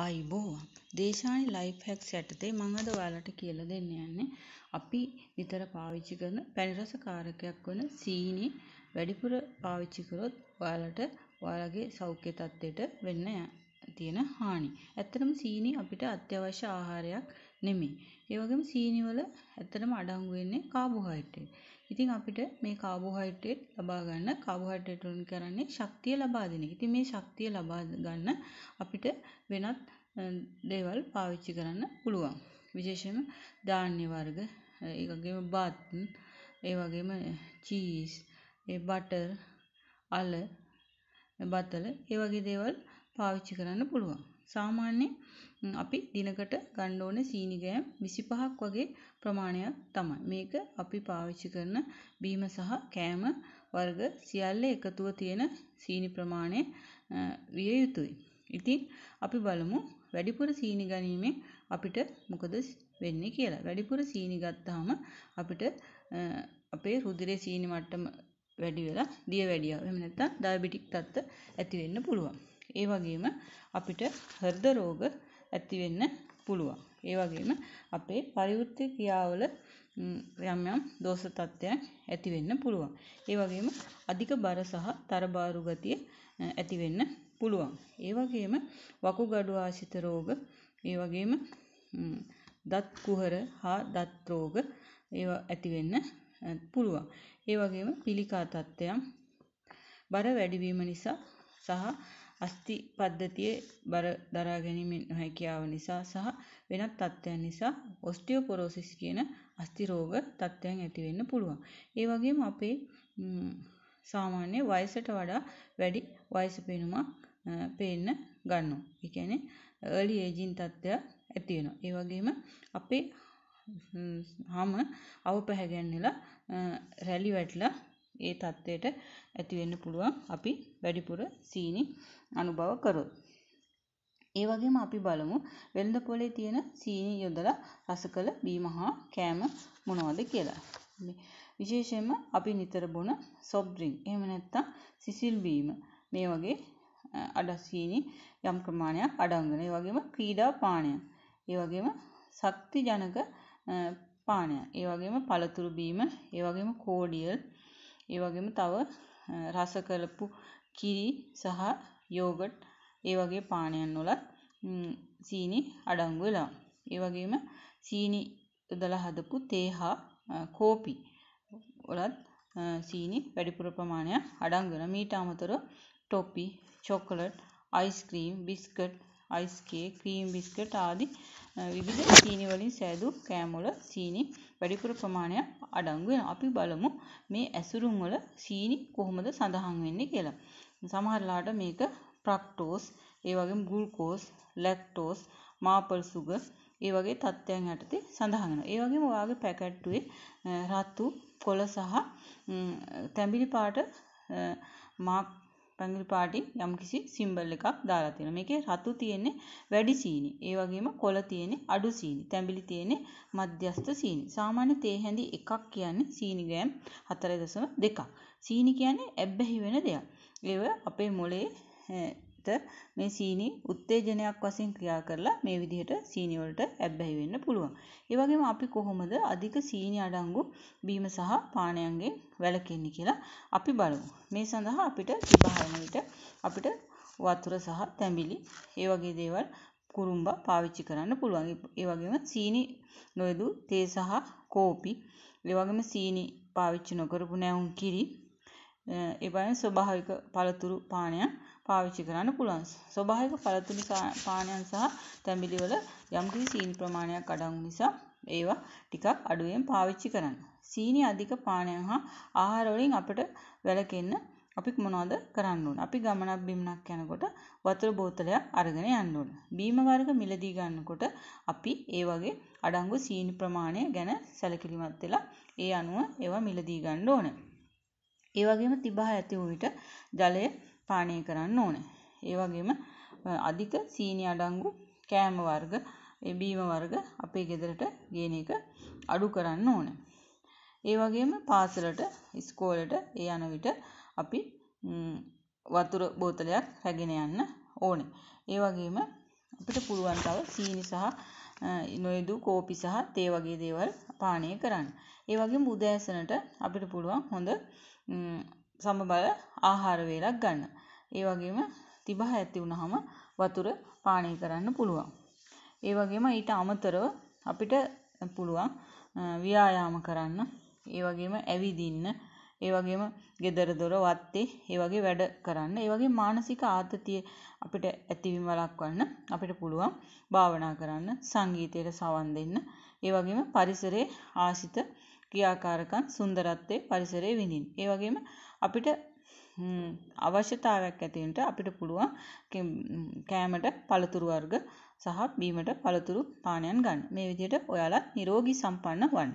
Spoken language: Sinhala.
ආයුබෝවන් දේශානි ලයිෆ් හැක්ස් යටතේ මම අද ඔයාලට කියලා දෙන්න යන්නේ අපි නිතර පාවිච්චි කරන පැණි රස කාරකයක් වන සීනි වැඩිපුර පාවිච්චි කරොත් ඔයාලට ඔයාලගේ සෞඛ්‍ය තත්ත්වයට වෙන්න තියෙන හානි. ඇත්තටම සීනි අපිට අත්‍යවශ්‍ය ආහාරයක්. නෙමෙයි. ඒ වගේම සීනි වල ඇත්තටම අඩංගු වෙන්නේ කාබෝහයිඩ්‍රේට්. ඉතින් අපිට මේ කාබෝහයිඩ්‍රේට් ලබා ගන්න කාබෝහයිඩ්‍රේට් වලින් කරන්නේ ශක්තිය ලබා දෙන එක. ඉතින් මේ ශක්තිය ලබා ගන්න අපිට වෙනත් දේවල් පාවිච්චි කරන්න පුළුවන්. විශේෂයෙන්ම ධාන්‍ය වර්ග, ඒ වගේම බත්, ඒ වගේම චීස්, ඒ බටර්, අල, බතල, ඒ වගේ දේවල් පාවිච්චි කරන්න පුළුවන්. සාමාන්‍යයෙන් අපි දිනකට ගන්න ඕනේ සීනි ගෑම් 25ක් වගේ ප්‍රමාණයක් තමයි. මේක අපි පාවිච්චි කරන බීම සහ කෑම වර්ග සියල්ල එකතුව තියෙන සීනි ප්‍රමාණය විය යුතුයි. ඉතින් අපි බලමු වැඩිපුර සීනි ගැනීමෙන් අපිට මොකද වෙන්නේ කියලා. වැඩිපුර සීනි ගත්තාම අපිට අපේ රුධිරයේ සීනි මට්ටම වැඩි වෙලා දියවැඩියාව එහෙම නැත්නම් ඩයබටික් තත්ත්ව ඇති වෙන්න පුළුවන්. ඒ වගේම අපිට හෘද රෝග ඇති වෙන්න පුළුවන්. ඒ වගේම අපේ පරිවෘත්ති ක්‍රියාවල යම් යම් දෝෂ තත්ත්වයන් ඇති වෙන්න පුළුවන්. ඒ වගේම අධික බර සහ තරබාරු ගතිය ඇති වෙන්න පුළුවන්. ඒ වගේම වකුගඩු ආශ්‍රිත රෝග, ඒ වගේම දත් කුහර හා දත් රෝග ඒවා ඇති වෙන්න පුළුවන්. ඒ වගේම පිළිකා තත්ත්වයන් බර වැඩිවීම නිසා සහ අස්ථි පද්ධතියේ බර දරා ගැනීමෙන් නොහැකියාව නිසා සහ වෙනත් තත්ත්වයන් නිසා ඔස්ටියෝපොරෝසිස් කියන අස්ථි රෝග තත්ත්වයන් ඇති වෙන්න පුළුවන්. ඒ වගේම අපේ සාමාන්‍ය වයසට වඩා වැඩි වයස පෙනුමක් පේන්න ගන්නවා. ඒ කියන්නේ early aging තත්ත්වයක් ඇති වෙනවා. ඒ වගේම අපේ හම අවපැහැ ගැන්වෙලා රැලි වැටලා ඒ தത്വයට ඇති වෙන්න පුළුවන් අපි වැඩිපුර සීනි අනුභව කරොත්. ඒ වගේම අපි බලමු වෙළඳ පොලේ තියෙන සීනි යොදලා රසකල බීම හා කෑම මොනවද කියලා. විශේෂයෙන්ම අපි නිතර බොන soft drink එහෙම නැත්නම් සිසිල් බීම මේ වගේ අඩ සීනි යම් ප්‍රමාණයක් අඩංගන. ඒ වගේම ක්‍රීඩා පානය. ඒ වගේම ශක්තිජනක පානය. ඒ වගේම පළතුරු බීම, ඒ වගේම කෝඩියල්, ඒ වගේම තව රස කළපු කිරි සහ යෝගට් ඒ වගේ පානයන් වලත් සීනි අඩංගු වෙලා. ඒ වගේම සීනි යොදලා හදපු තේ හා කෝපි වලත් සීනි වැඩිපුර ප්‍රමාණයක් අඩංගු වෙනවා. මීට අමතරව toffee, chocolate, ice cream, biscuit ice cake cream biscuit ආදී විවිධ සීනි වලින් සෑදූ කෑම වල සීනි වැඩිපුර ප්‍රමාණයක් අඩංගු වෙනවා. අපි බලමු මේ ඇසුරුම් වල සීනි කොහොමද සඳහන් වෙන්නේ කියලා. සමහරලාට මේක ප්‍රක්ටෝස්, ඒ වගේම ග්ලූකෝස්, ලැක්ටෝස්, මාපල් සුගර්, ඒ වගේ තත්ත්වයන් යටතේ සඳහන් වෙනවා. ඒ වගේම ඔයාගේ පැකට්ටුවේ රතු, කොළ සහ තැඹිලි පාට මාක් පැඟිල් පාටි යම්කිසි සිම්බල් එකක් දාලා තියෙනවා. මේකේ රතු තියෙන්නේ වැඩි සීනි. ඒ වගේම කොළ තියෙන්නේ අඩු සීනි. තැඹිලි තියෙන්නේ මධ්‍යස්ථ සීනි. සාමාන්‍ය තේ හැඳි එකක් කියන්නේ සීනි ග්‍රෑම් 4.2ක්. සීනි කියන්නේ ඇබ්බැහි වෙන දෙයක්. ඒව අපේ මොළේ මේ සීනි උත්තේජනයක් වශයෙන් ක්‍රියා කරලා මේ විදිහට සීනි වලට ඇබ්බැහි වෙන්න පුළුවන්. ඒ වගේම අපි කොහොමද අධික සීනි අඩංගු බීම සහ පානයන්ගෙන් වැළකෙන්නේ කියලා අපි බලමු. මේ සඳහා අපිට විභාවන විට අපිට වතුර සහ තැඹිලි ඒ වගේ දේවල් කුරුම්බා පාවිච්චි කරන්න පුළුවන්. ඒ වගේම සීනි නොයදු තේ සහ කෝපි ඒ වගේම සීනි පාවිච්චි නොකරපු නැවුම් කිරි ඒ වගේම ස්වභාවික පළතුරු පානයන් පාවිච්චි කරන්න පුළුවන්. ස්වභාවික පළතුරු පානයන් සහ තැඹිලිවල යම්කිසි සීනි ප්‍රමාණයක් අඩංගු නිසා ඒවා ටිකක් අඩුවෙන් පාවිච්චි කරන්න. සීනි අධික පානයන් හා ආහාර වලින් අපිට වැළකෙන්න අපි මොනවද කරන්න ඕන? අපි ගමනක් බිමනක් යනකොට වතුර බෝතලයක් අරගෙන යන්න ඕන. බීම වර්ග මිලදී ගන්නකොට අපි ඒ වගේ අඩංගු සීනි ප්‍රමාණය ගැන සැලකිලිමත් වෙලා ඒ අනුව ඒවා මිලදී ගන්න ඕනේ. ඒ වගේම තිබහ ඇති වූ විට ජලය පානය කරන්න ඕන. ඒ වගේම අධික සීනි අඩංගු කෑම වර්ග, බීම වර්ග අපේ ගෙදරට ගේන එක අඩු කරන්න ඕන. ඒ වගේම පාසලට, ඉස්කෝලේට ඒ යන විට අපි වතුර බෝතලයක් රැගෙන යන්න ඕනේ. ඒ වගේම අපිට පුළුවන් තව සීනි සහ නොයෙදු කෝපි සහ තේ වගේ දේවල් පානය කරන්න. ඒ වගේම උදෑසනට අපිට පුළුවන් හොඳ සමබල ආහාර වේලක් ගන්න. ඒ වගේම තිබහ ඇති වුනහම වතුර පානය කරන්න පුළුවන්. ඒ වගේම ඊට අමතරව අපිට පුළුවන් ව්‍යායාම කරන්න, ඒ වගේම ඇවිදින්න, ඒ වගේම gedara dora වත්තේ ඒ වගේ වැඩ කරන්න. ඒ වගේ මානසික ආතතිය අපිට ඇතිවීම වළක්වන්න අපිට පුළුවන් භාවනා කරන්න, සංගීතයට සවන් දෙන්න, ඒ වගේම පරිසරයේ ආශිත ක්‍රියාකාරකම් සුන්දරත්වයේ පරිසරයේ විඳින්න. ඒ වගේම අපිට අවශ්‍යතාවයක් ඇතින්ට අපිට පුළුවන් කෑමට පළතුරු වර්ග සහ බීමට පළතුරු පානයන් ගන්න. මේ විදිහට ඔයාලත් නිරෝගී සම්පන්න වන්න.